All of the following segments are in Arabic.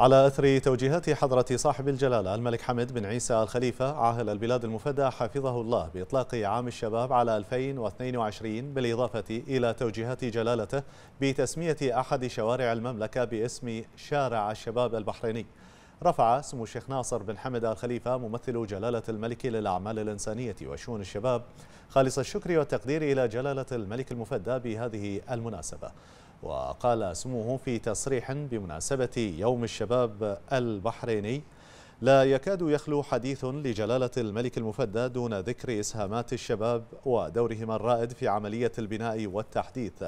على أثر توجيهات حضرة صاحب الجلالة الملك حمد بن عيسى الخليفة عاهل البلاد المفدى حفظه الله بإطلاق عام الشباب على 2022 بالإضافة إلى توجيهات جلالته بتسمية أحد شوارع المملكة باسم شارع الشباب البحريني رفع سمو الشيخ ناصر بن حمد الخليفة ممثل جلالة الملك للأعمال الإنسانية وشؤون الشباب خالص الشكر والتقدير إلى جلالة الملك المفدى بهذه المناسبة وقال سموه في تصريح بمناسبة يوم الشباب البحريني لا يكاد يخلو حديث لجلالة الملك المفدى دون ذكر إسهامات الشباب ودورهما الرائد في عملية البناء والتحديث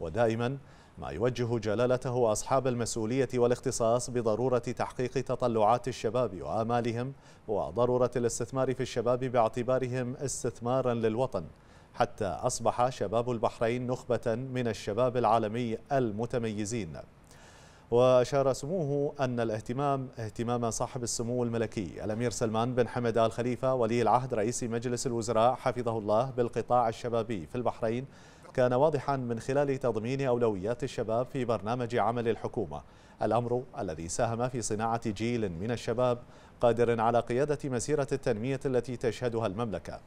ودائما ما يوجه جلالته أصحاب المسؤولية والاختصاص بضرورة تحقيق تطلعات الشباب وآمالهم وضرورة الاستثمار في الشباب باعتبارهم استثمارا للوطن حتى أصبح شباب البحرين نخبة من الشباب العالمي المتميزين وأشار سموه أن الاهتمام اهتمام صاحب السمو الملكي الأمير سلمان بن حمد آل خليفة ولي العهد رئيس مجلس الوزراء حفظه الله بالقطاع الشبابي في البحرين كان واضحا من خلال تضمين أولويات الشباب في برنامج عمل الحكومة الأمر الذي ساهم في صناعة جيل من الشباب قادر على قيادة مسيرة التنمية التي تشهدها المملكة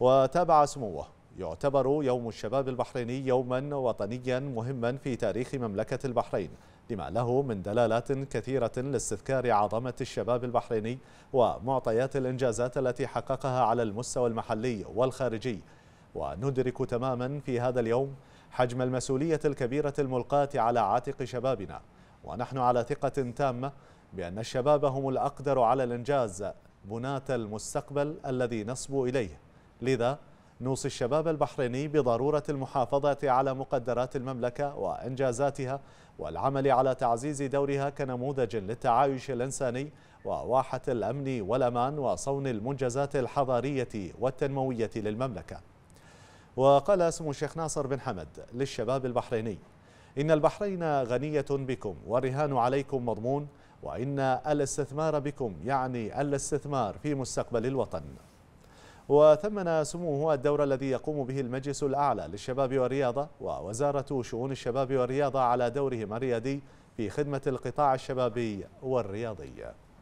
وتابع سموه يعتبر يوم الشباب البحريني يوما وطنيا مهما في تاريخ مملكة البحرين لما له من دلالات كثيرة لاستذكار عظمة الشباب البحريني ومعطيات الإنجازات التي حققها على المستوى المحلي والخارجي وندرك تماما في هذا اليوم حجم المسؤولية الكبيرة الملقاة على عاتق شبابنا ونحن على ثقة تامة بأن الشباب هم الأقدر على الإنجاز بناة المستقبل الذي نصبو إليه لذا نوصي الشباب البحريني بضرورة المحافظة على مقدرات المملكة وإنجازاتها والعمل على تعزيز دورها كنموذج للتعايش الإنساني وواحة الأمن والأمان وصون المنجزات الحضارية والتنموية للمملكة وقال اسم الشيخ ناصر بن حمد للشباب البحريني إن البحرين غنية بكم والرهان عليكم مضمون وإن الاستثمار بكم يعني الاستثمار في مستقبل الوطن وثمن سموه الدور الذي يقوم به المجلس الأعلى للشباب والرياضة ووزارة شؤون الشباب والرياضة على دورهم الريادي في خدمة القطاع الشبابي والرياضي